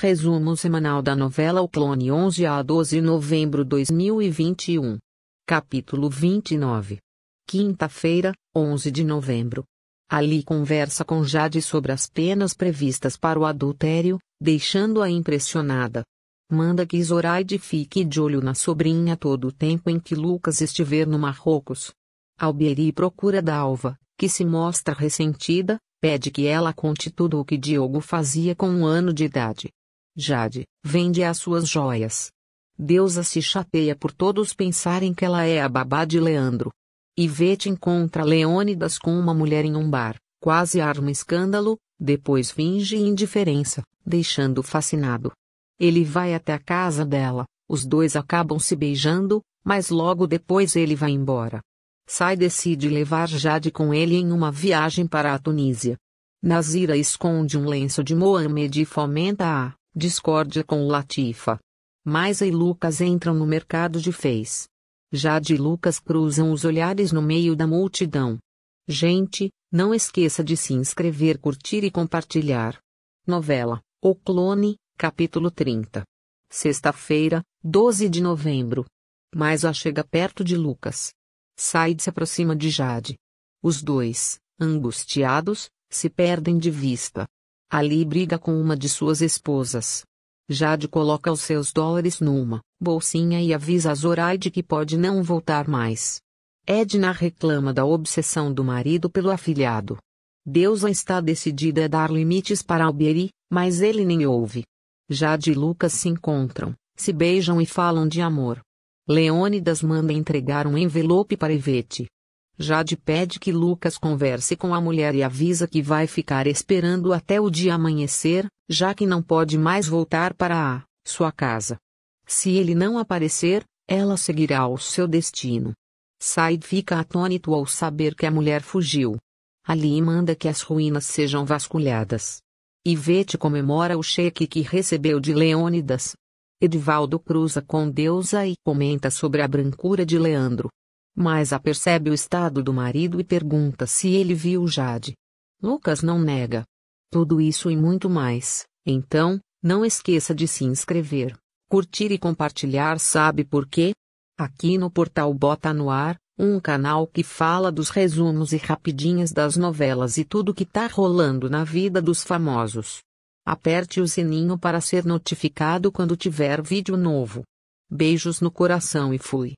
Resumo semanal da novela O Clone 11 a 12 de novembro 2021. Capítulo 29. Quinta-feira, 11 de novembro. Ali conversa com Jade sobre as penas previstas para o adultério, deixando-a impressionada. Manda que Zoraide fique de olho na sobrinha todo o tempo em que Lucas estiver no Marrocos. Albieri procura Dalva, que se mostra ressentida, pede que ela conte tudo o que Diogo fazia com um ano de idade. Jade, vende as suas joias. Deusa se chateia por todos pensarem que ela é a babá de Leandro. Ivete encontra Leônidas com uma mulher em um bar, quase arma escândalo, depois finge indiferença, deixando fascinado. Ele vai até a casa dela, os dois acabam se beijando, mas logo depois ele vai embora. Sai decide levar Jade com ele em uma viagem para a Tunísia. Nazira esconde um lenço de Mohamed e fomenta a Discórdia com Latifa. Maisa e Lucas entram no mercado de fez. Jade e Lucas cruzam os olhares no meio da multidão. Gente, não esqueça de se inscrever, curtir e compartilhar. Novela, O Clone, capítulo 30. Sexta-feira, 12 de novembro. Maisa chega perto de Lucas. Said se aproxima de Jade. Os dois, angustiados, se perdem de vista. Ali briga com uma de suas esposas. Jade coloca os seus dólares numa bolsinha e avisa a Zoraide que pode não voltar mais. Edna reclama da obsessão do marido pelo afilhado. Deusa está decidida a dar limites para Albieri, mas ele nem ouve. Jade e Lucas se encontram, se beijam e falam de amor. Leônidas manda entregar um envelope para Ivete. Jade pede que Lucas converse com a mulher e avisa que vai ficar esperando até o dia amanhecer, já que não pode mais voltar para a sua casa. Se ele não aparecer, ela seguirá o seu destino. Said fica atônito ao saber que a mulher fugiu. Ali manda que as ruínas sejam vasculhadas. Ivete comemora o cheque que recebeu de Leônidas. Edivaldo cruza com Deusa e comenta sobre a brancura de Leandro mas apercebe o estado do marido e pergunta se ele viu Jade. Lucas não nega. Tudo isso e muito mais, então, não esqueça de se inscrever, curtir e compartilhar, sabe por quê? Aqui no portal Bota no Ar, um canal que fala dos resumos e rapidinhas das novelas e tudo que tá rolando na vida dos famosos. Aperte o sininho para ser notificado quando tiver vídeo novo. Beijos no coração e fui.